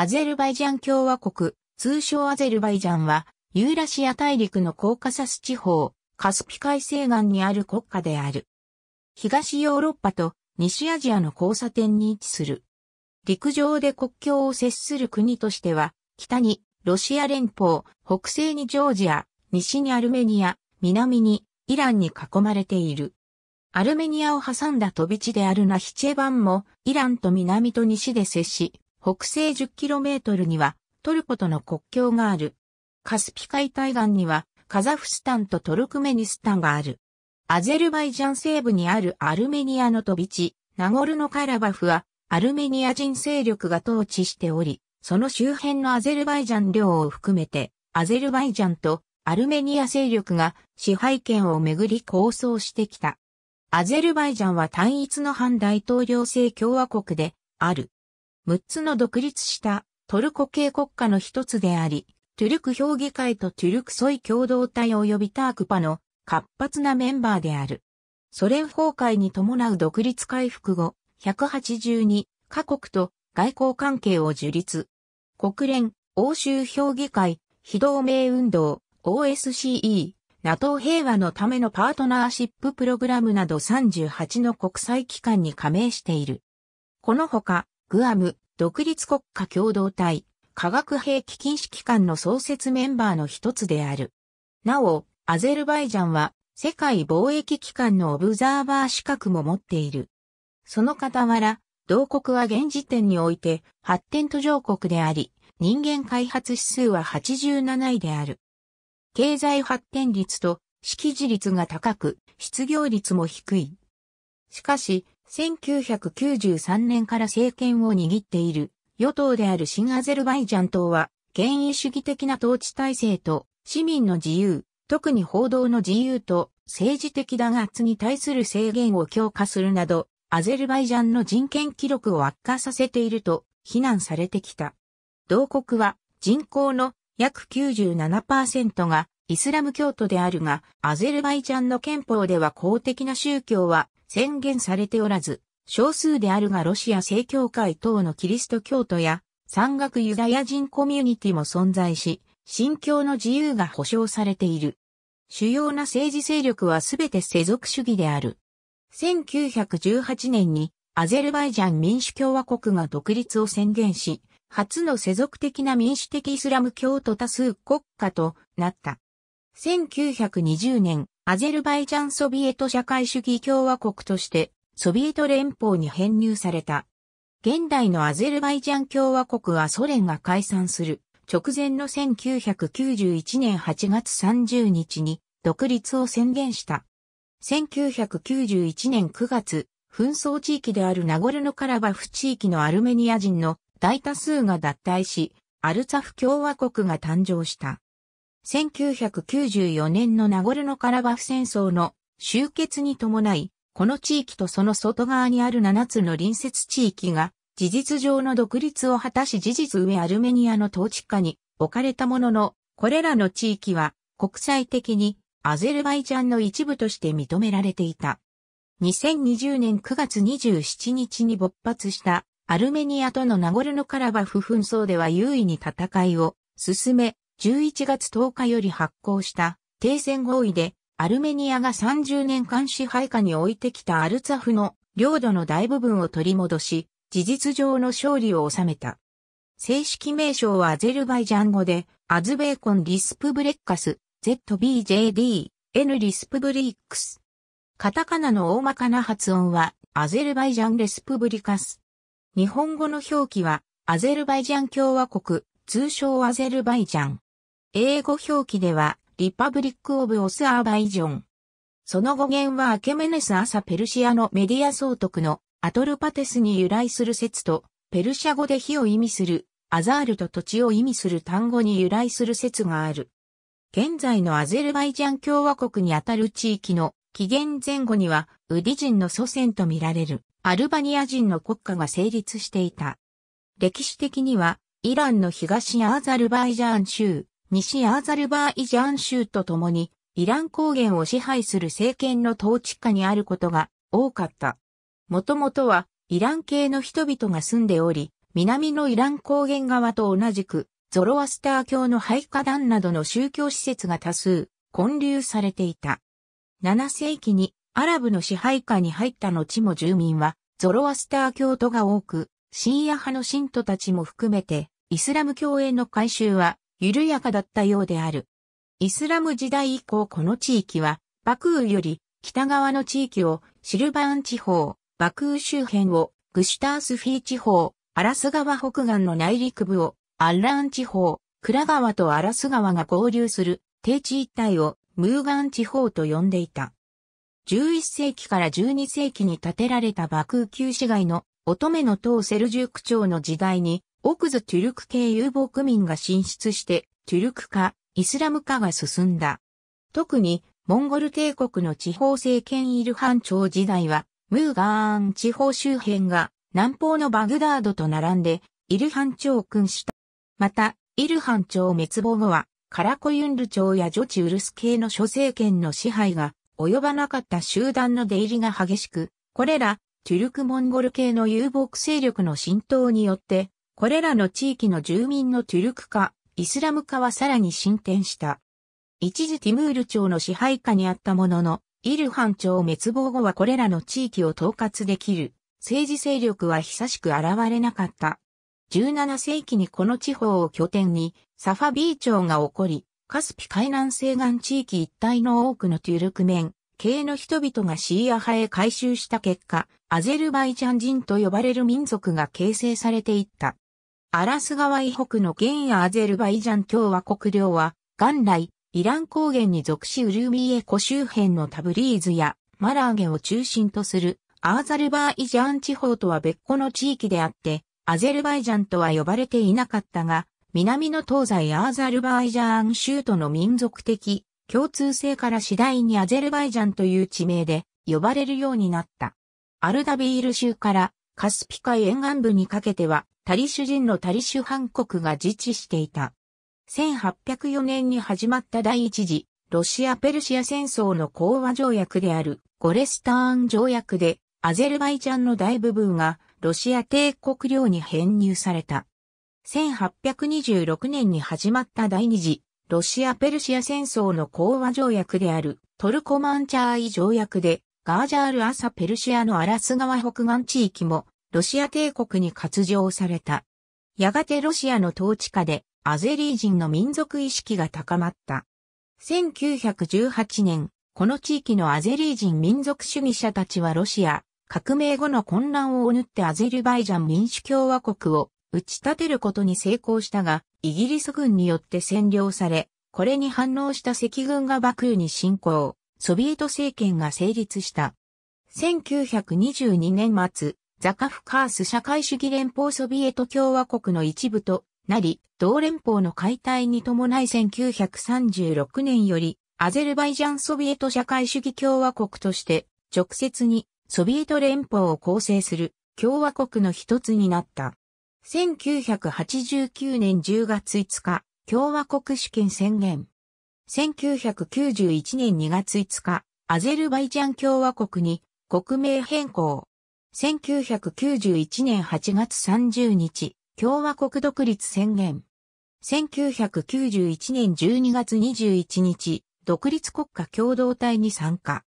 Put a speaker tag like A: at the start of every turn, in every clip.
A: アゼルバイジャン共和国、通称アゼルバイジャンは、ユーラシア大陸のコーカサス地方、カスピ海西岸にある国家である。東ヨーロッパと西アジアの交差点に位置する。陸上で国境を接する国としては、北にロシア連邦、北西にジョージア、西にアルメニア、南にイランに囲まれている。アルメニアを挟んだ飛び地であるナヒチェバンも、イランと南と西で接し、北西 10km にはトルコとの国境がある。カスピ海対岸にはカザフスタンとトルクメニスタンがある。アゼルバイジャン西部にあるアルメニアの飛び地、ナゴルノカラバフはアルメニア人勢力が統治しており、その周辺のアゼルバイジャン領を含めて、アゼルバイジャンとアルメニア勢力が支配権をめぐり構想してきた。アゼルバイジャンは単一の反大統領制共和国である。6つの独立したトルコ系国家の一つであり、トゥルク評議会とトゥルクソイ共同体及びタークパの活発なメンバーである。ソ連崩壊に伴う独立回復後、182カ国と外交関係を樹立。国連、欧州評議会、非同盟運動、OSCE、NATO 平和のためのパートナーシッププログラムなど38の国際機関に加盟している。このほか、グアム独立国家共同体化学兵器禁止機関の創設メンバーの一つである。なお、アゼルバイジャンは世界貿易機関のオブザーバー資格も持っている。その傍ら、同国は現時点において発展途上国であり、人間開発指数は87位である。経済発展率と識字率が高く、失業率も低い。しかし、1993年から政権を握っている与党である新アゼルバイジャン党は、権威主義的な統治体制と市民の自由、特に報道の自由と政治的弾圧に対する制限を強化するなど、アゼルバイジャンの人権記録を悪化させていると非難されてきた。同国は人口の約97%がイスラム教徒であるが、アゼルバイジャンの憲法では公的な宗教は宣言されておらず、少数であるがロシア正教会等のキリスト教徒や山岳ユダヤ人コミュニティも存在し、信教の自由が保障されている。主要な政治勢力はすべて世俗主義である。1918年にアゼルバイジャン民主共和国が独立を宣言し、初の世俗的な民主的イスラム教徒多数国家となった。1920年、アゼルバイジャンソビエト社会主義共和国としてソビエト連邦に編入された。現代のアゼルバイジャン共和国はソ連が解散する直前の1991年8月30日に独立を宣言した。1991年9月、紛争地域であるナゴルノカラバフ地域のアルメニア人の大多数が脱退し、アルツァフ共和国が誕生した。1994年のナゴルノカラバフ戦争の終結に伴い、この地域とその外側にある7つの隣接地域が、事実上の独立を果たし事実上アルメニアの統治下に置かれたものの、これらの地域は国際的にアゼルバイジャンの一部として認められていた。2020年9月27日に勃発したアルメニアとのナゴルノカラバフ紛争では優位に戦いを進め、11月10日より発行した停戦合意で、アルメニアが30年間支配下に置いてきたアルツァフの領土の大部分を取り戻し、事実上の勝利を収めた。正式名称はアゼルバイジャン語で、アズベーコン・リスプブレッカス、ZBJD、N リスプブリックス。カタカナの大まかな発音は、アゼルバイジャン・レスプブリカス。日本語の表記は、アゼルバイジャン共和国、通称アゼルバイジャン。英語表記では、リパブリック・オブ・オス・アーバイジョン。その語源はアケメネス朝ペルシアのメディア総督のアトルパテスに由来する説と、ペルシャ語で火を意味する、アザールと土地を意味する単語に由来する説がある。現在のアゼルバイジャン共和国にあたる地域の紀元前後にはウディ人の祖先とみられるアルバニア人の国家が成立していた。歴史的にはイランの東アザルバイジャン州、西アーザルバーイジャン州と共に、イラン高原を支配する政権の統治下にあることが多かった。もともとは、イラン系の人々が住んでおり、南のイラン高原側と同じく、ゾロアスター教の廃下団などの宗教施設が多数、混流されていた。7世紀にアラブの支配下に入った後も住民は、ゾロアスター教徒が多く、シーア派の信徒たちも含めて、イスラム教への改修は緩やかだったようである。イスラム時代以降この地域は、バクーより北側の地域をシルバーン地方、バクー周辺をグシュタースフィー地方、アラス川北岸の内陸部をアンラーン地方、クラ川とアラス川が合流する低地一帯をムーガン地方と呼んでいた。11世紀から12世紀に建てられたバクー旧市街の乙女の党セルジューク朝の時代に、オクズ・トゥルク系遊牧民が進出して、トゥルク化、イスラム化が進んだ。特に、モンゴル帝国の地方政権イルハン朝時代は、ムーガーン地方周辺が南方のバグダードと並んで、イルハン朝を君した。また、イルハン朝滅亡後は、カラコユンル朝やジョチウルス系の諸政権の支配が及ばなかった集団の出入りが激しく、これらトゥルクモンゴル系の遊牧勢力の浸透によって、これらの地域の住民のトゥルク化、イスラム化はさらに進展した。一時ティムール朝の支配下にあったものの、イルハン朝滅亡後はこれらの地域を統括できる政治勢力は久しく現れなかった。17世紀にこの地方を拠点にサファビー朝が起こり、カスピ海南西岸地域一帯の多くのトゥルクメン、系の人々がシーア派へ改収した結果、アゼルバイジャン人と呼ばれる民族が形成されていった。アラス川以北の現アゼルバイジャン共和国領は、元来、イラン高原に属しウルミエ湖周辺のタブリーズやマラーゲを中心とするアーザルバイジャン地方とは別個の地域であって、アゼルバイジャンとは呼ばれていなかったが、南の東西アーザルバイジャン州との民族的共通性から次第にアゼルバイジャンという地名で呼ばれるようになった。アルダビール州からカスピ海沿岸部にかけてはタリシュ人のタリシュ藩国が自治していた。1804年に始まった第一次ロシア・ペルシア戦争の講和条約であるゴレスターン条約でアゼルバイジャンの大部分がロシア帝国領に編入された。1826年に始まった第二次ロシア・ペルシア戦争の講和条約であるトルコマンチャーイ条約でガージャール・アサ・ペルシアのアラス川北岸地域もロシア帝国に割譲された。やがてロシアの統治下でアゼリー人の民族意識が高まった。1918年、この地域のアゼリー人民族主義者たちはロシア革命後の混乱をおってアゼルバイジャン民主共和国を打ち立てることに成功したが、イギリス軍によって占領され、これに反応した赤軍が幕府に侵攻、ソビエト政権が成立した。1922年末、ザカフカース社会主義連邦ソビエト共和国の一部となり、同連邦の解体に伴い1936年より、アゼルバイジャンソビエト社会主義共和国として、直接にソビエト連邦を構成する共和国の一つになった。1989年10月5日、共和国主権宣言。1991年2月5日、アゼルバイジャン共和国に国名変更。1991年8月30日、共和国独立宣言。1991年12月21日、独立国家共同体に参加。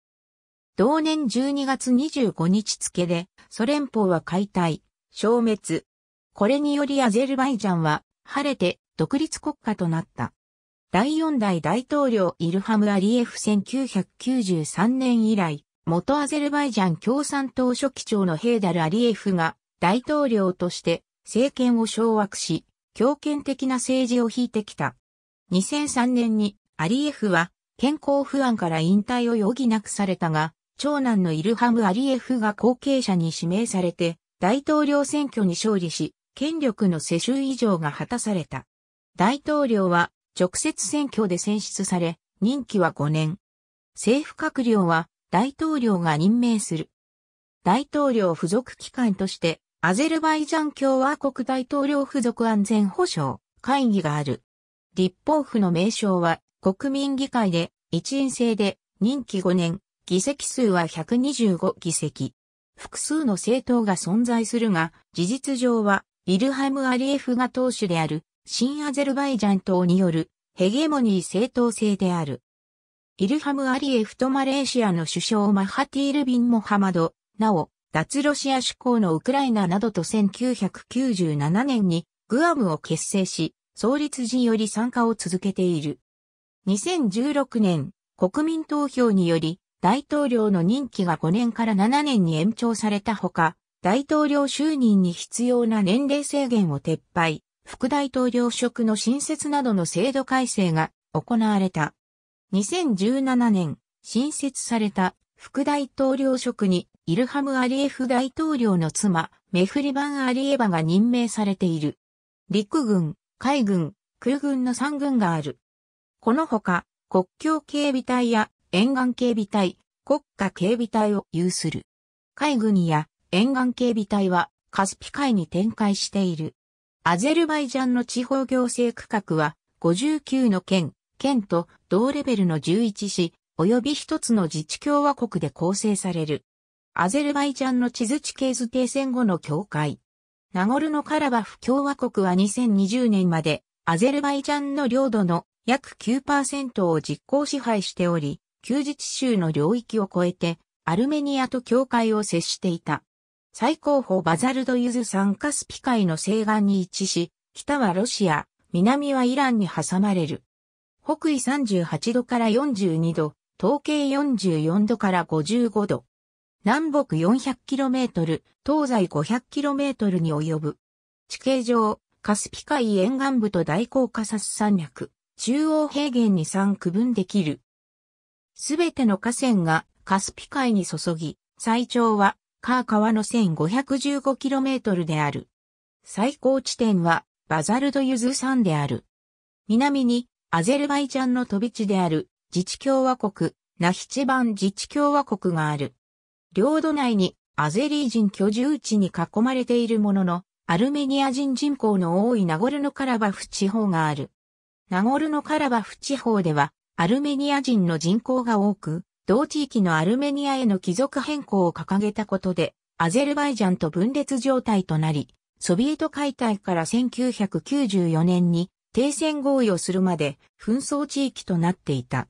A: 同年12月25日付で、ソ連邦は解体、消滅、これによりアゼルバイジャンは、晴れて独立国家となった。第4代大統領イルハム・アリエフ1993年以来、元アゼルバイジャン共産党書記長のヘーダル・アリエフが大統領として政権を掌握し、強権的な政治を引いてきた。2003年にアリエフは健康不安から引退を余儀なくされたが、長男のイルハム・アリエフが後継者に指名されて大統領選挙に勝利し、権力の世襲以上が果たされた。大統領は直接選挙で選出され、任期は5年。政府閣僚は大統領が任命する。大統領付属機関として、アゼルバイジャン共和国大統領付属安全保障会議がある。立法府の名称は国民議会で一員制で任期5年、議席数は125議席。複数の政党が存在するが、事実上はイルハム・アリエフが党首である新アゼルバイジャン党によるヘゲモニー正当性である。イルハム・アリエフとマレーシアの首相マハティール・ビン・モハマド、なお、脱ロシア志向のウクライナなどと1997年にグアムを結成し、創立時より参加を続けている。2016年、国民投票により、大統領の任期が5年から7年に延長されたほか、大統領就任に必要な年齢制限を撤廃、副大統領職の新設などの制度改正が行われた。2017年、新設された副大統領職にイルハム・アリエフ大統領の妻、メフリバン・アリエバが任命されている。陸軍、海軍、空軍の3軍がある。このほか、国境警備隊や沿岸警備隊、国家警備隊を有する。海軍や沿岸警備隊はカスピ海に展開している。アゼルバイジャンの地方行政区画は59の県、県と同レベルの11市、及び1つの自治共和国で構成される。アゼルバイジャンの地図地形図停戦後の境界。ナゴルノカラバフ共和国は2020年までアゼルバイジャンの領土の約9%を実効支配しており、休日州の領域を超えてアルメニアと境界を接していた。最高峰バザルドユズ山カスピ海の西岸に位置し、北はロシア、南はイランに挟まれる。北緯38度から42度、東経44度から55度。南北 400km、東西 500km に及ぶ。地形上、カスピ海沿岸部と大高カサス山脈、中央平原に3区分できる。すべての河川がカスピ海に注ぎ、最長はカー川の 1515km である。最高地点はバザルドユズ山である。南にアゼルバイジャンの飛び地である自治共和国ナヒチバン自治共和国がある。領土内にアゼリー人居住地に囲まれているものの、アルメニア人人口の多いナゴルノカラバフ地方がある。ナゴルノカラバフ地方ではアルメニア人の人口が多く、同地域のアルメニアへの帰属変更を掲げたことで、アゼルバイジャンと分裂状態となり、ソビエト解体から1994年に停戦合意をするまで紛争地域となっていた。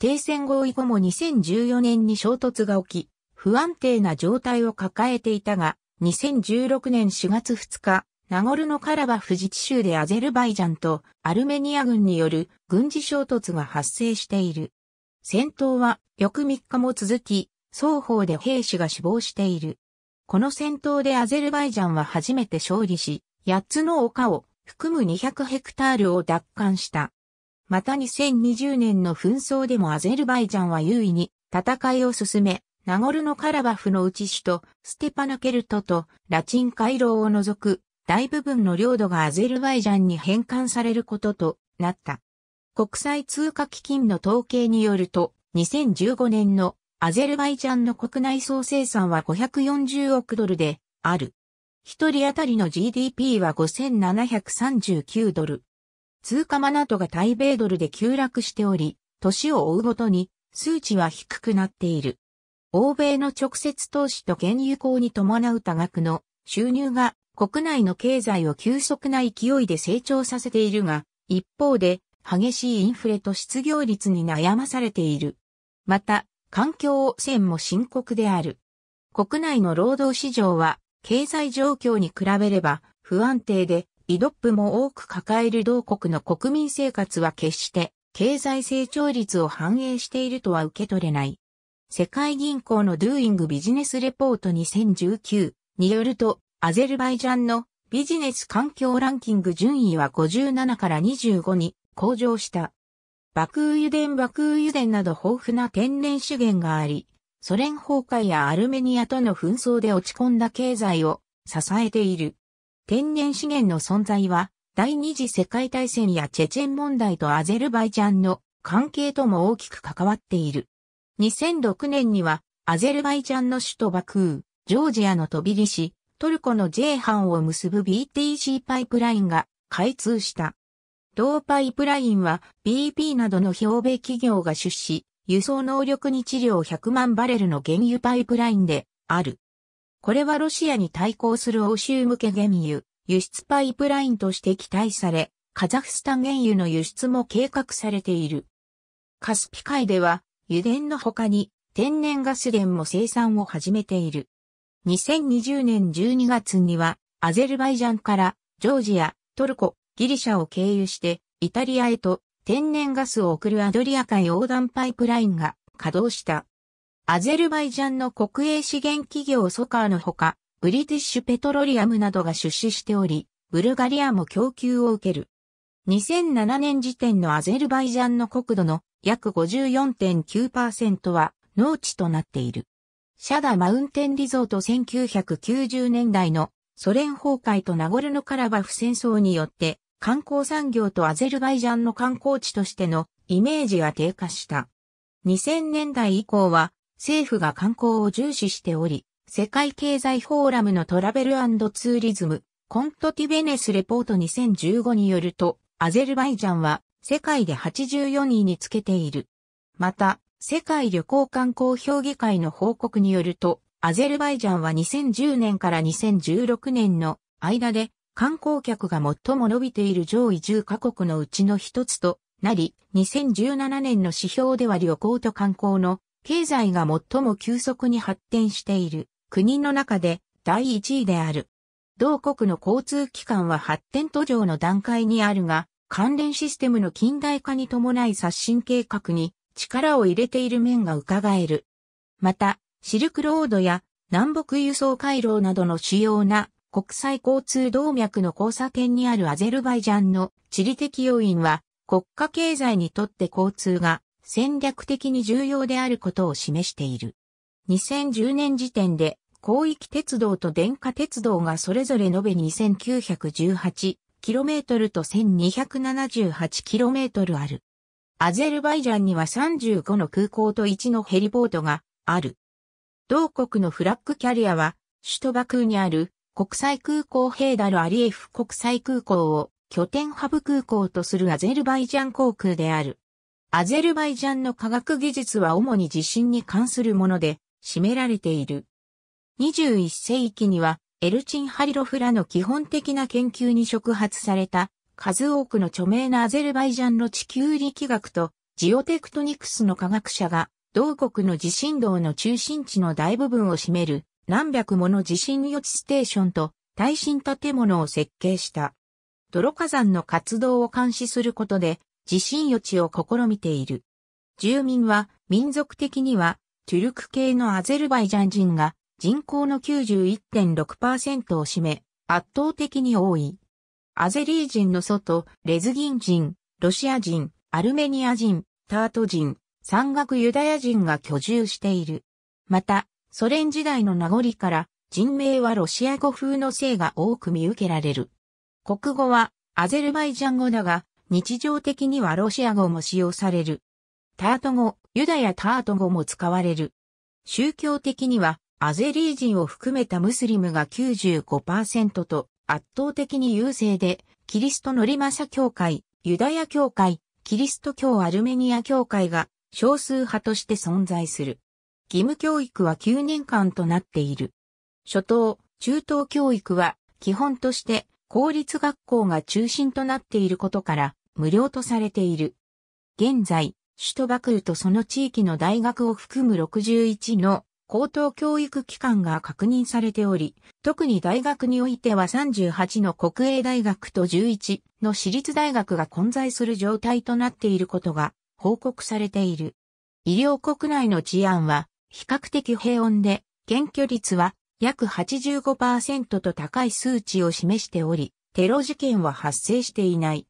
A: 停戦合意後も2014年に衝突が起き、不安定な状態を抱えていたが、2016年4月2日、ナゴルノカラバフ自治州でアゼルバイジャンとアルメニア軍による軍事衝突が発生している。戦闘は翌3日も続き、双方で兵士が死亡している。この戦闘でアゼルバイジャンは初めて勝利し、8つの丘を含む200ヘクタールを奪還した。また2020年の紛争でもアゼルバイジャンは優位に戦いを進め、ナゴルノカラバフのうち首都ステパナケルトとラチン回廊を除く大部分の領土がアゼルバイジャンに返還されることとなった。国際通貨基金の統計によると、2015年のアゼルバイジャンの国内総生産は540億ドルである。一人当たりの GDP は5739ドル。通貨マナトが対米ドルで急落しており、年を追うごとに数値は低くなっている。欧米の直接投資と原油高に伴う多額の収入が国内の経済を急速な勢いで成長させているが、一方で激しいインフレと失業率に悩まされている。また、環境汚染も深刻である。国内の労働市場は、経済状況に比べれば不安定で、イドップも多く抱える同国の国民生活は決して経済成長率を反映しているとは受け取れない。世界銀行の Doing ビジネスレポート2019によると、アゼルバイジャンのビジネス環境ランキング順位は57から25に向上した。爆雨油田爆雨油田など豊富な天然資源があり、ソ連崩壊やアルメニアとの紛争で落ち込んだ経済を支えている。天然資源の存在は、第二次世界大戦やチェチェン問題とアゼルバイジャンの関係とも大きく関わっている。2006年には、アゼルバイジャンの首都バクー、ジョージアのトビリし、トルコのジェイハンを結ぶ BTC パイプラインが開通した。同パイプラインは BP などの標米企業が出資、輸送能力日量100万バレルの原油パイプラインである。これはロシアに対抗する欧州向け原油、輸出パイプラインとして期待され、カザフスタン原油の輸出も計画されている。カスピ海では油田の他に天然ガス田も生産を始めている。2020年12月にはアゼルバイジャンからジョージア、トルコ、ギリシャを経由してイタリアへと天然ガスを送るアドリア海横断パイプラインが稼働した。アゼルバイジャンの国営資源企業ソカーのほか、ブリティッシュペトロリアムなどが出資しており、ブルガリアも供給を受ける。2007年時点のアゼルバイジャンの国土の約54.9%は農地となっている。シャダマウンテンリゾート1990年代のソ連崩壊とナゴルノカラバフ戦争によって観光産業とアゼルバイジャンの観光地としてのイメージが低下した。2000年代以降は政府が観光を重視しており、世界経済フォーラムのトラベルツーリズム、コントティベネスレポート2015によると、アゼルバイジャンは世界で84位につけている。また、世界旅行観光評議会の報告によると、アゼルバイジャンは2010年から2016年の間で観光客が最も伸びている上位10カ国のうちの一つとなり、2017年の指標では旅行と観光の経済が最も急速に発展している国の中で第1位である。同国の交通機関は発展途上の段階にあるが、関連システムの近代化に伴い刷新計画に力を入れている面が伺える。また、シルクロードや南北輸送回廊などの主要な国際交通動脈の交差点にあるアゼルバイジャンの地理的要因は国家経済にとって交通が戦略的に重要であることを示している。2010年時点で広域鉄道と電化鉄道がそれぞれ延べ 2918km と 1278km ある。アゼルバイジャンには35の空港と1のヘリポートがある。同国のフラッグキャリアは首都バクーにある国際空港ヘイダルアリエフ国際空港を拠点ハブ空港とするアゼルバイジャン航空である。アゼルバイジャンの科学技術は主に地震に関するもので占められている。21世紀にはエルチン・ハリロフらの基本的な研究に触発された数多くの著名なアゼルバイジャンの地球力学とジオテクトニクスの科学者が同国の地震動の中心地の大部分を占める何百もの地震予知ステーションと耐震建物を設計した。泥火山の活動を監視することで地震予知を試みている。住民は民族的にはトゥルク系のアゼルバイジャン人が人口の91.6%を占め圧倒的に多い。アゼリー人の外、レズギン人、ロシア人、アルメニア人、タート人、山岳ユダヤ人が居住している。また、ソ連時代の名残から人名はロシア語風の性が多く見受けられる。国語はアゼルバイジャン語だが、日常的にはロシア語も使用される。タート語、ユダヤタート語も使われる。宗教的にはアゼリー人を含めたムスリムが95%と圧倒的に優勢で、キリストのリマサ教会、ユダヤ教会、キリスト教アルメニア教会が少数派として存在する。義務教育は9年間となっている。初等、中等教育は基本として公立学校が中心となっていることから無料とされている。現在、首都バクーとその地域の大学を含む61の高等教育機関が確認されており、特に大学においては38の国営大学と11の私立大学が混在する状態となっていることが報告されている。医療国内の治安は比較的平穏で、検挙率は約85%と高い数値を示しており、テロ事件は発生していない。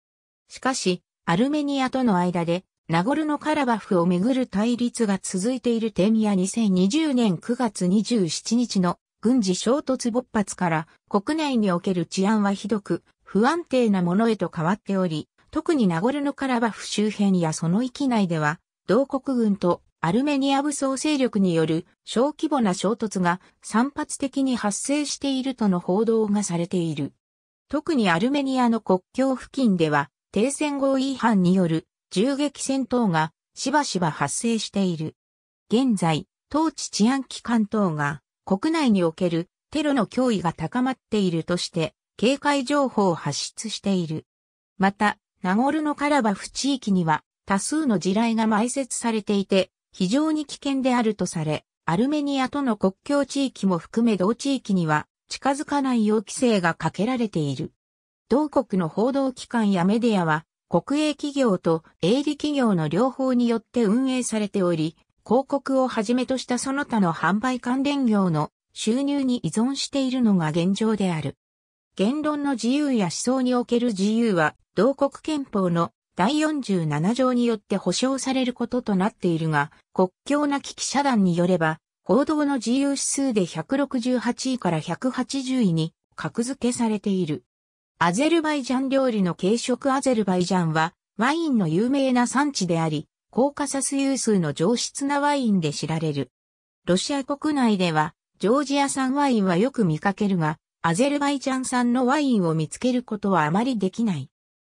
A: しかし、アルメニアとの間で、ナゴルノカラバフをめぐる対立が続いている点や2020年9月27日の軍事衝突勃発から国内における治安はひどく不安定なものへと変わっており、特にナゴルノカラバフ周辺やその域内では、同国軍とアルメニア武装勢力による小規模な衝突が散発的に発生しているとの報道がされている。特にアルメニアの国境付近では、停戦合意違反による銃撃戦闘がしばしば発生している。現在、当地治安機関等が国内におけるテロの脅威が高まっているとして警戒情報を発出している。また、ナゴルノカラバフ地域には多数の地雷が埋設されていて、非常に危険であるとされ、アルメニアとの国境地域も含め同地域には近づかないよう規制がかけられている。同国の報道機関やメディアは国営企業と営利企業の両方によって運営されており、広告をはじめとしたその他の販売関連業の収入に依存しているのが現状である。言論の自由や思想における自由は、同国憲法の第47条によって保障されることとなっているが、国境なき記者団によれば、報道の自由指数で168位から180位に格付けされている。アゼルバイジャン料理の軽食アゼルバイジャンはワインの有名な産地であり、コーカサス有数の上質なワインで知られる。ロシア国内ではジョージア産ワインはよく見かけるが、アゼルバイジャン産のワインを見つけることはあまりできない。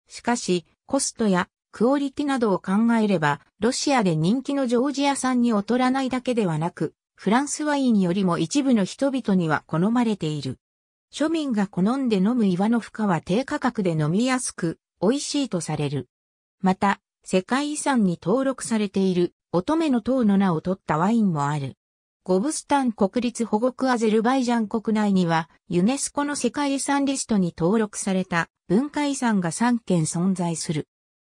A: しかし、コストやクオリティなどを考えれば、ロシアで人気のジョージア産に劣らないだけではなく、フランスワインよりも一部の人々には好まれている。庶民が好んで飲む岩の深は低価格で飲みやすく、美味しいとされる。また、世界遺産に登録されている乙女の塔の名を取ったワインもある。ゴブスタン国立保護区アゼルバイジャン国内には、ユネスコの世界遺産リストに登録された文化遺産が3件存在する。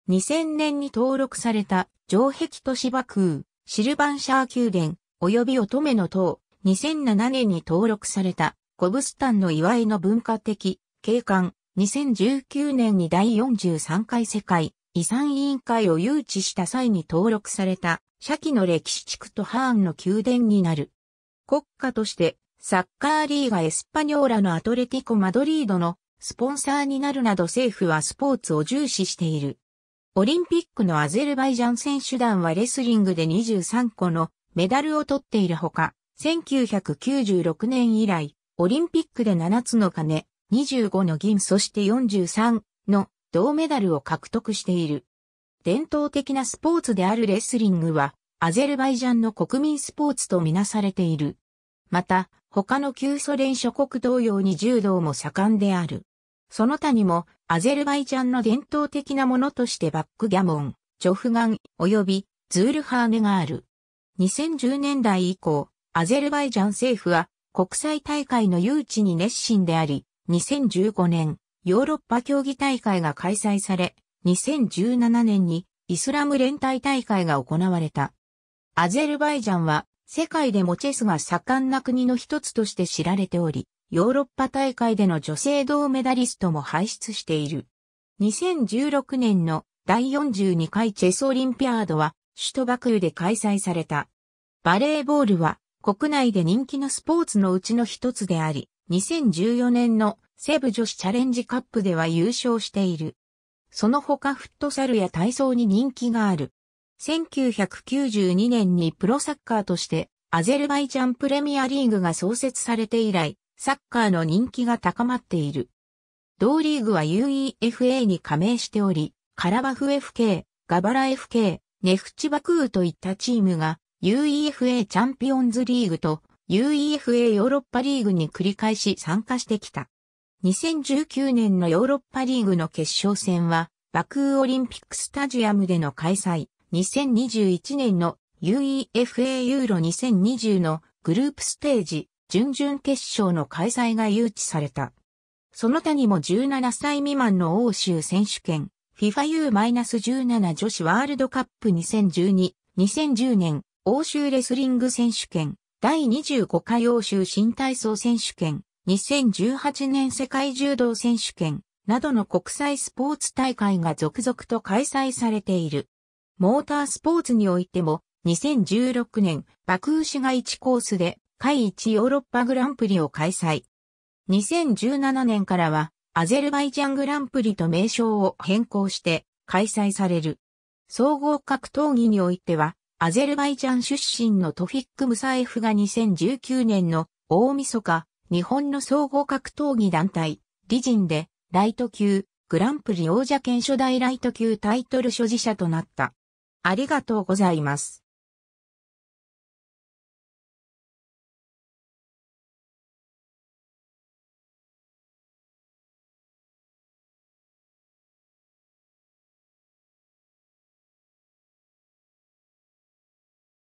A: 2000年に登録された城壁都市バクー、シルバンシャー宮殿、及び乙女の塔、2007年に登録されたゴブスタンの祝いの文化的景観、2019年に第43回世界遺産委員会を誘致した際に登録された、社キの歴史地区とハーンの宮殿になる。国家として、サッカーリーガエスパニョーラのアトレティコ・マドリードのスポンサーになるなど政府はスポーツを重視している。オリンピックのアゼルバイジャン選手団はレスリングで23個のメダルを取っているほか、1996年以来、オリンピックで7つの金、25の銀そして43の銅メダルを獲得している。伝統的なスポーツであるレスリングは、アゼルバイジャンの国民スポーツとみなされている。また、他の旧ソ連諸国同様に柔道も盛んである。その他にも、アゼルバイジャンの伝統的なものとしてバックギャモン、チョフガン、及びズールハーネがある。2010年代以降、アゼルバイジャン政府は国際大会の誘致に熱心であり、2015年、ヨーロッパ競技大会が開催され、2017年にイスラム連帯大会が行われた。アゼルバイジャンは世界でもチェスが盛んな国の一つとして知られており、ヨーロッパ大会での女性銅メダリストも輩出している。2016年の第42回チェスオリンピアードは首都バクーで開催された。バレーボールは国内で人気のスポーツのうちの一つであり、2014年の西部女子チャレンジカップでは優勝している。その他フットサルや体操に人気がある。1992年にプロサッカーとしてアゼルバイジャンプレミアリーグが創設されて以来、サッカーの人気が高まっている。同リーグは UEFA に加盟しており、カラバフ FK、ガバラ FK、ネフチバクーといったチームが UEFA チャンピオンズリーグと UEFA ヨーロッパリーグに繰り返し参加してきた。2019年のヨーロッパリーグの決勝戦は、バクーオリンピックスタジアムでの開催、2021年の UEFA ユーロ2020のグループステージ、準々決勝の開催が誘致された。その他にも17歳未満の欧州選手権、FIFA U-17 女子ワールドカップ2012、2010年、欧州レスリング選手権、第25回欧州新体操選手権、2018年世界柔道選手権などの国際スポーツ大会が続々と開催されている。モータースポーツにおいても2016年バクー市街地コースで会一ヨーロッパグランプリを開催。2017年からはアゼルバイジャングランプリと名称を変更して開催される。総合格闘技においてはアゼルバイジャン出身のトフィック・ムサエフが2019年の大晦日日本の総合格闘技団体、理人で、ライト級、グランプリ王者兼初代ライト級タイトル所持者となった。ありがとうございます。